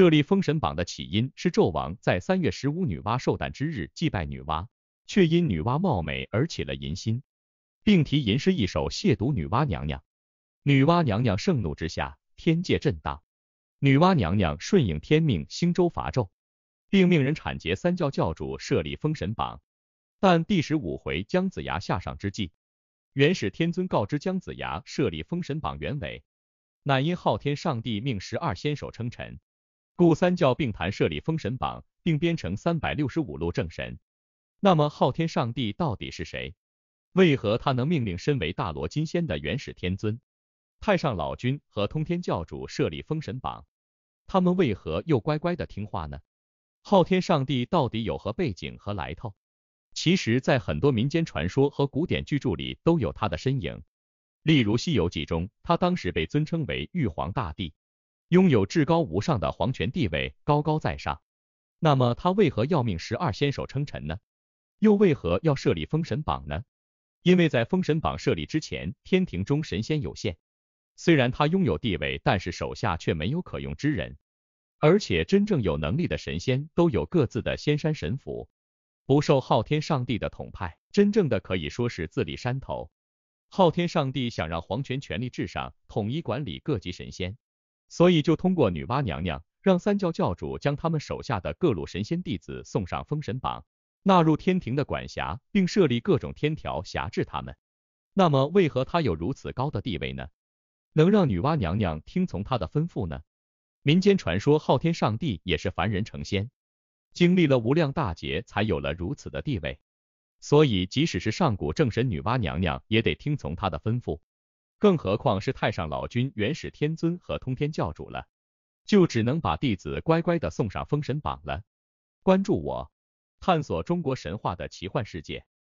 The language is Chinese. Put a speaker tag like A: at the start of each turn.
A: 设立封神榜的起因是纣王在三月十五女娲受诞之日祭拜女娲，却因女娲貌美而起了淫心，并提吟诗一首亵渎女娲娘娘。女娲娘娘盛怒之下，天界震荡。女娲娘娘顺应天命，兴周伐纣，并命人铲劫三教教主设立封神榜。但第十五回姜子牙下上之际，元始天尊告知姜子牙设立封神榜原委，乃因昊天上帝命十二仙手称臣。故三教并坛设立封神榜，并编成三百六十五路正神。那么昊天上帝到底是谁？为何他能命令身为大罗金仙的元始天尊、太上老君和通天教主设立封神榜？他们为何又乖乖的听话呢？昊天上帝到底有何背景和来头？其实，在很多民间传说和古典巨著里都有他的身影。例如《西游记》中，他当时被尊称为玉皇大帝。拥有至高无上的皇权地位，高高在上，那么他为何要命十二仙手称臣呢？又为何要设立封神榜呢？因为在封神榜设立之前，天庭中神仙有限，虽然他拥有地位，但是手下却没有可用之人，而且真正有能力的神仙都有各自的仙山神府，不受昊天上帝的统派，真正的可以说是自立山头。昊天上帝想让皇权权力至上，统一管理各级神仙。所以就通过女娲娘娘，让三教教主将他们手下的各路神仙弟子送上封神榜，纳入天庭的管辖，并设立各种天条辖制他们。那么为何他有如此高的地位呢？能让女娲娘娘听从他的吩咐呢？民间传说昊天上帝也是凡人成仙，经历了无量大劫才有了如此的地位。所以即使是上古正神女娲娘娘也得听从他的吩咐。更何况是太上老君、元始天尊和通天教主了，就只能把弟子乖乖的送上封神榜了。关注我，探索中国神话的奇幻世界。